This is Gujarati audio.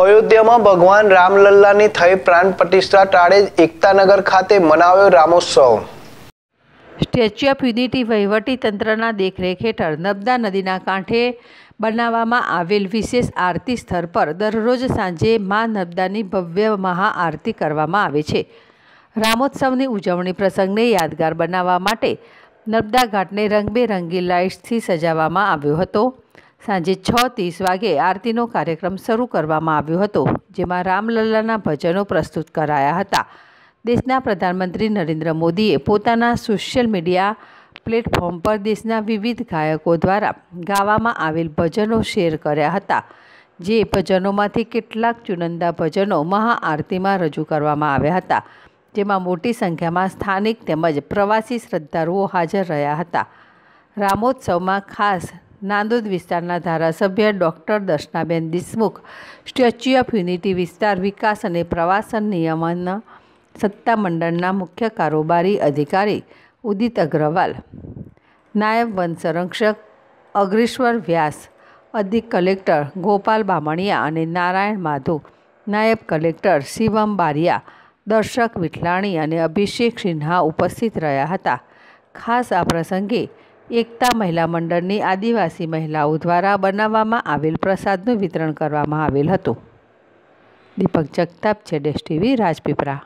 અયોધ્યામાં ભગવાન રામલલ્લાની થઈ પ્રાણ પ્રતિષ્ઠા ટાળે એકતાનગર ખાતે મનાવ્યો રામોત્સવ સ્ટેચ્યુ ઓફ યુનિટી વહીવટી તંત્રના દેખરેખ હેઠળ નર્મદા નદીના કાંઠે બનાવવામાં આવેલ વિશેષ આરતી સ્થળ પર દરરોજ સાંજે મા નર્મદાની ભવ્ય મહાઆરતી કરવામાં આવે છે રામોત્સવની ઉજવણી પ્રસંગને યાદગાર બનાવવા માટે નર્મદા ઘાટને રંગબેરંગી લાઇટ્સથી સજાવવામાં આવ્યો હતો સાંજે છ ત્રીસ વાગે આરતીનો કાર્યક્રમ શરૂ કરવામાં આવ્યો હતો જેમાં રામલલ્લાના ભજનો પ્રસ્તુત કરાયા હતા દેશના પ્રધાનમંત્રી નરેન્દ્ર મોદીએ પોતાના સોશિયલ મીડિયા પ્લેટફોર્મ પર દેશના વિવિધ ગાયકો દ્વારા ગાવામાં આવેલ ભજનો શેર કર્યા હતા જે ભજનોમાંથી કેટલાક ચુનંદા ભજનો મહાઆરતીમાં રજૂ કરવામાં આવ્યા હતા જેમાં મોટી સંખ્યામાં સ્થાનિક તેમજ પ્રવાસી શ્રદ્ધાળુઓ હાજર રહ્યા હતા રામોત્સવમાં ખાસ નાંદોદ વિસ્તારના ધારાસભ્ય doctor Darshanaben Deshmukh Statue of Unity વિસ્તાર વિકાસ અને પ્રવાસન નિયમનના સત્તામંડળના મુખ્ય કારોબારી અધિકારી ઉદિત અગ્રવાલ નાયબ વન સંરક્ષક અગ્રેશ્વર વ્યાસ અધિક કલેક્ટર ગોપાલ બામણિયા અને નારાયણ માધુ નાયબ કલેક્ટર શિવમ બારિયા દર્શક વિઠલાણી અને અભિષેક સિન્હા ઉપસ્થિત રહ્યા હતા ખાસ આ પ્રસંગે એકતા મહિલા મંડળની આદિવાસી મહિલાઓ દ્વારા બનાવવામાં આવેલ પ્રસાદનું વિતરણ કરવામાં આવેલ હતું દીપક જગતાપ છે ડેશ ટીવી રાજપીપરા